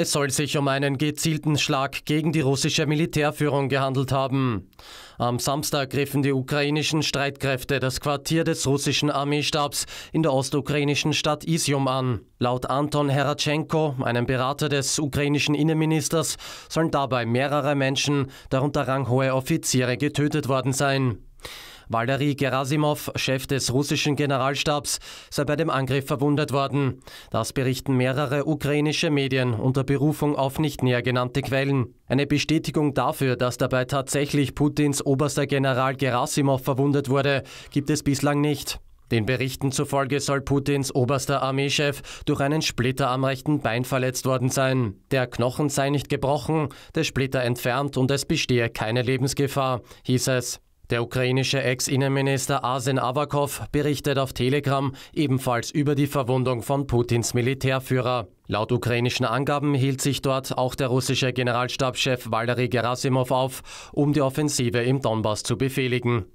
Es soll sich um einen gezielten Schlag gegen die russische Militärführung gehandelt haben. Am Samstag griffen die ukrainischen Streitkräfte das Quartier des russischen Armeestabs in der ostukrainischen Stadt Isium an. Laut Anton Heratschenko, einem Berater des ukrainischen Innenministers, sollen dabei mehrere Menschen, darunter ranghohe Offiziere, getötet worden sein. Valery Gerasimov, Chef des russischen Generalstabs, sei bei dem Angriff verwundet worden. Das berichten mehrere ukrainische Medien unter Berufung auf nicht näher genannte Quellen. Eine Bestätigung dafür, dass dabei tatsächlich Putins oberster General Gerasimov verwundet wurde, gibt es bislang nicht. Den Berichten zufolge soll Putins oberster Armeechef durch einen Splitter am rechten Bein verletzt worden sein. Der Knochen sei nicht gebrochen, der Splitter entfernt und es bestehe keine Lebensgefahr, hieß es. Der ukrainische Ex-Innenminister Arsen Avakov berichtet auf Telegram ebenfalls über die Verwundung von Putins Militärführer. Laut ukrainischen Angaben hielt sich dort auch der russische Generalstabschef Valery Gerasimov auf, um die Offensive im Donbass zu befehligen.